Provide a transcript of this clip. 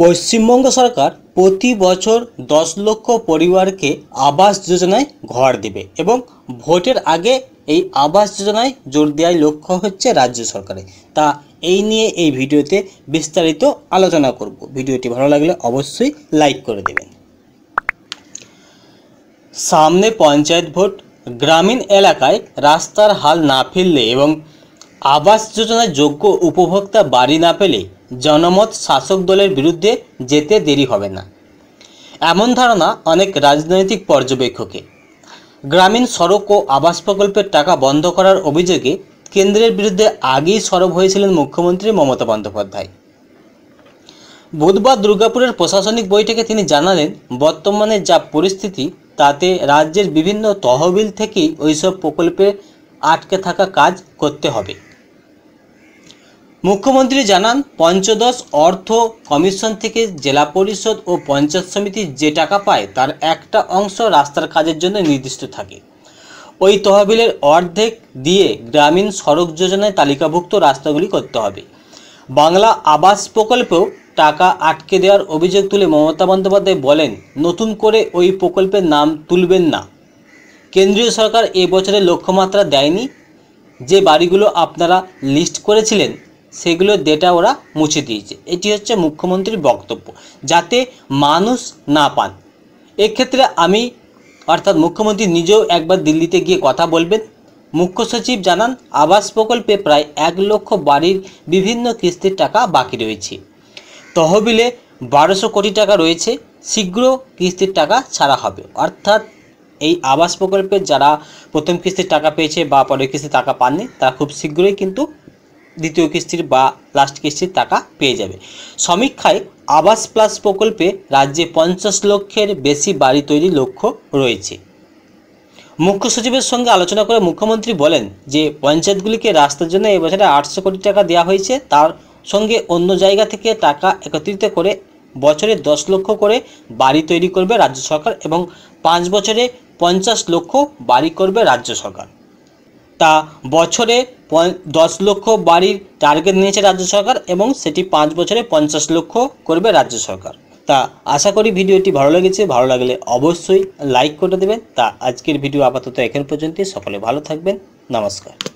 পশ্চিমবঙ্গ সরকার প্রতি বছর দশ লক্ষ পরিবারকে আবাস যোজনায় ঘর দেবে এবং ভোটের আগে এই আবাস যোজনায় জোর দেওয়ার লক্ষ্য হচ্ছে রাজ্য সরকারের তা এই নিয়ে এই ভিডিওতে বিস্তারিত আলোচনা করব ভিডিওটি ভালো লাগলে অবশ্যই লাইক করে দেবেন সামনে পঞ্চায়েত ভোট গ্রামীণ এলাকায় রাস্তার হাল না ফেললে এবং আবাস যোজনায় যোগ্য উপভোক্তা বাড়ি না পেলে জনমত শাসক দলের বিরুদ্ধে যেতে দেরি হবে না এমন ধারণা অনেক রাজনৈতিক পর্যবেক্ষকে গ্রামীণ সড়ক ও আবাস প্রকল্পের টাকা বন্ধ করার অভিযোগে কেন্দ্রের বিরুদ্ধে আগেই সরব হয়েছিলেন মুখ্যমন্ত্রী মমতা বন্দ্যোপাধ্যায় বুধবার দুর্গাপুরের প্রশাসনিক বৈঠকে তিনি জানালেন বর্তমানে যা পরিস্থিতি তাতে রাজ্যের বিভিন্ন তহবিল থেকেই ওইসব প্রকল্পে আটকে থাকা কাজ করতে হবে মুখ্যমন্ত্রী জানান পঞ্চদশ অর্থ কমিশন থেকে জেলা পরিষদ ও পঞ্চায়েত সমিতি যে টাকা পায় তার একটা অংশ রাস্তার কাজের জন্য নির্দিষ্ট থাকে ওই তহবিলের অর্ধেক দিয়ে গ্রামীণ সড়ক যোজনায় তালিকাভুক্ত রাস্তাগুলি করতে হবে বাংলা আবাস প্রকল্পেও টাকা আটকে দেওয়ার অভিযোগ তুলে মমতা বন্দ্যোপাধ্যায় বলেন নতুন করে ওই প্রকল্পের নাম তুলবেন না কেন্দ্রীয় সরকার এ বছরে লক্ষ্যমাত্রা দেয়নি যে বাড়িগুলো আপনারা লিস্ট করেছিলেন সেগুলোর ডেটা ওরা মুছে দিয়েছে এটি হচ্ছে মুখ্যমন্ত্রীর বক্তব্য যাতে মানুষ না পান এক্ষেত্রে আমি অর্থাৎ মুখ্যমন্ত্রী নিজেও একবার দিল্লিতে গিয়ে কথা বলবেন মুখ্য সচিব জানান আবাস প্রকল্পে প্রায় এক লক্ষ বাড়ির বিভিন্ন কিস্তির টাকা বাকি রয়েছে তহবিলে বারোশো কোটি টাকা রয়েছে শীঘ্র কিস্তির টাকা ছাড়া হবে অর্থাৎ এই আবাস প্রকল্পে যারা প্রথম কিস্তির টাকা পেয়েছে বা পরের কিস্তির টাকা পাননি তারা খুব শীঘ্রই কিন্তু দ্বিতীয় কিস্তির বা লাস্ট কিস্তির টাকা পেয়ে যাবে সমীক্ষায় আবাস প্লাস প্রকল্পে রাজ্যে পঞ্চাশ লক্ষের বেশি বাড়ি তৈরির লক্ষ্য রয়েছে মুখ্য সচিবের সঙ্গে আলোচনা করে মুখ্যমন্ত্রী বলেন যে পঞ্চায়েতগুলিকে রাস্তার জন্য এবছরে আটশো কোটি টাকা দেওয়া হয়েছে তার সঙ্গে অন্য জায়গা থেকে টাকা একত্রিত করে বছরে দশ লক্ষ করে বাড়ি তৈরি করবে রাজ্য সরকার এবং পাঁচ বছরে পঞ্চাশ লক্ষ বাড়ি করবে রাজ্য সরকার তা বছরে দশ লক্ষ বাড়ির টার্গেট নিয়েছে রাজ্য সরকার এবং সেটি পাঁচ বছরে পঞ্চাশ লক্ষ করবে রাজ্য সরকার তা আশা করি ভিডিওটি ভালো লেগেছে ভালো লাগলে অবশ্যই লাইক করে দেবেন তা আজকের ভিডিও আপাতত এখন পর্যন্তই সকলে ভালো থাকবেন নমস্কার